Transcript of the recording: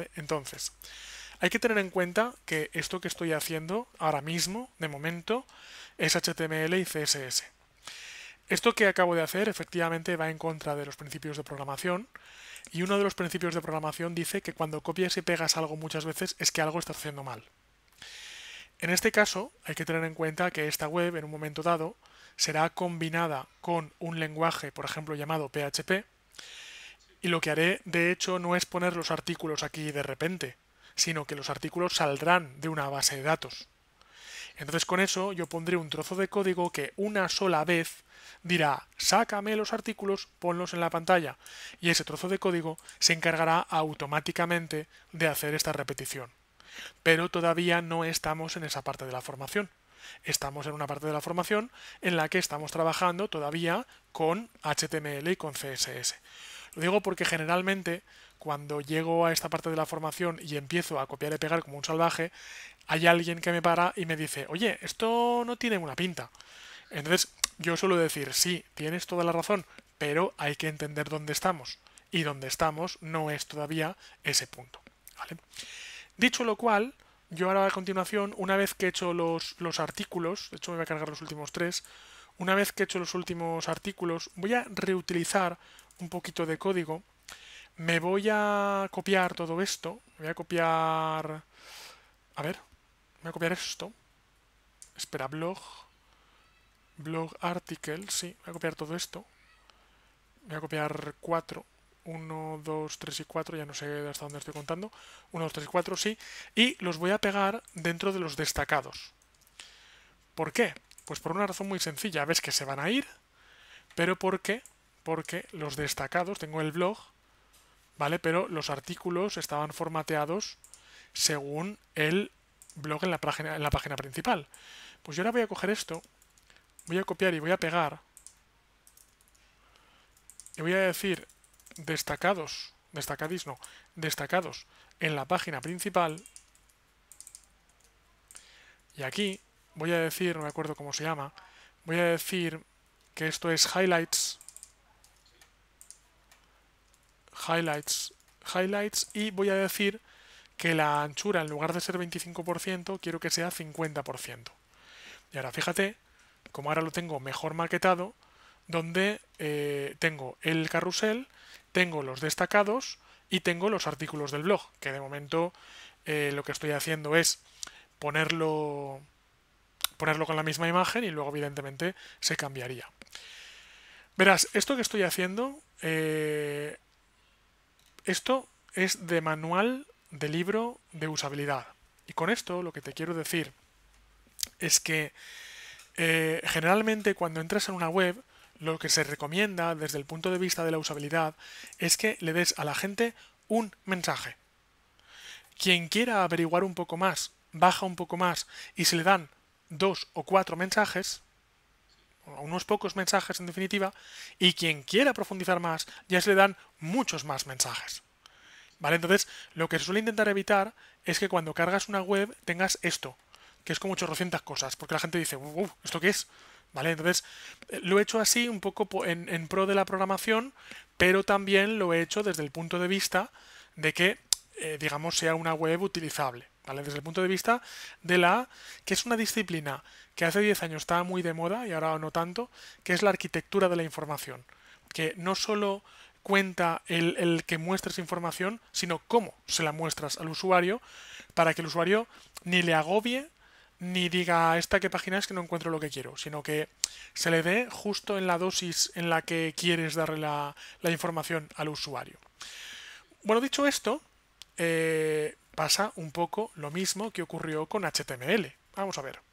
¿eh? Entonces, hay que tener en cuenta que esto que estoy haciendo ahora mismo, de momento, es HTML y CSS. Esto que acabo de hacer efectivamente va en contra de los principios de programación y uno de los principios de programación dice que cuando copias y pegas algo muchas veces es que algo estás haciendo mal. En este caso hay que tener en cuenta que esta web en un momento dado será combinada con un lenguaje, por ejemplo, llamado PHP, y lo que haré, de hecho, no es poner los artículos aquí de repente, sino que los artículos saldrán de una base de datos. Entonces con eso yo pondré un trozo de código que una sola vez dirá, sácame los artículos, ponlos en la pantalla. Y ese trozo de código se encargará automáticamente de hacer esta repetición. Pero todavía no estamos en esa parte de la formación. Estamos en una parte de la formación en la que estamos trabajando todavía con HTML y con CSS. Lo digo porque generalmente cuando llego a esta parte de la formación y empiezo a copiar y pegar como un salvaje, hay alguien que me para y me dice, oye, esto no tiene una pinta. Entonces yo suelo decir, sí, tienes toda la razón, pero hay que entender dónde estamos. Y dónde estamos no es todavía ese punto. Dicho lo cual, yo ahora a continuación, una vez que he hecho los, los artículos, de hecho me voy a cargar los últimos tres, una vez que he hecho los últimos artículos, voy a reutilizar un poquito de código. Me voy a copiar todo esto. voy a copiar... A ver, voy a copiar esto. Espera, blog. Blog article, sí, voy a copiar todo esto. Voy a copiar 4. 1, 2, 3 y 4, ya no sé hasta dónde estoy contando. 1, 2, 3 y 4, sí. Y los voy a pegar dentro de los destacados. ¿Por qué? Pues por una razón muy sencilla, ves que se van a ir, pero ¿por qué? Porque los destacados, tengo el blog, ¿vale? Pero los artículos estaban formateados según el blog en la página, en la página principal. Pues yo ahora voy a coger esto, voy a copiar y voy a pegar, y voy a decir destacados, destacadis no, destacados en la página principal, y aquí voy a decir, no me acuerdo cómo se llama, voy a decir que esto es highlights, highlights, highlights y voy a decir que la anchura en lugar de ser 25% quiero que sea 50%. Y ahora fíjate, como ahora lo tengo mejor maquetado, donde eh, tengo el carrusel, tengo los destacados y tengo los artículos del blog, que de momento eh, lo que estoy haciendo es ponerlo ponerlo con la misma imagen y luego evidentemente se cambiaría. Verás, esto que estoy haciendo, eh, esto es de manual de libro de usabilidad. Y con esto lo que te quiero decir es que eh, generalmente cuando entras en una web, lo que se recomienda desde el punto de vista de la usabilidad es que le des a la gente un mensaje. Quien quiera averiguar un poco más, baja un poco más y se le dan dos o cuatro mensajes, unos pocos mensajes en definitiva, y quien quiera profundizar más ya se le dan muchos más mensajes. ¿Vale? Entonces, lo que se suele intentar evitar es que cuando cargas una web tengas esto, que es como 800 cosas, porque la gente dice, ¿esto qué es? ¿Vale? Entonces, eh, lo he hecho así un poco en, pro de la programación, pero también lo he hecho desde el punto de vista de que, eh, digamos, sea una web utilizable. Desde el punto de vista de la que es una disciplina que hace 10 años estaba muy de moda y ahora no tanto, que es la arquitectura de la información, que no solo cuenta el, que muestres información, sino cómo se la muestras al usuario para que el usuario ni le agobie ni diga esta qué página es que no encuentro lo que quiero, sino que se le dé justo en la dosis en la que quieres darle la, información al usuario. Bueno, dicho esto, eh, pasa un poco lo mismo que ocurrió con HTML. Vamos a ver.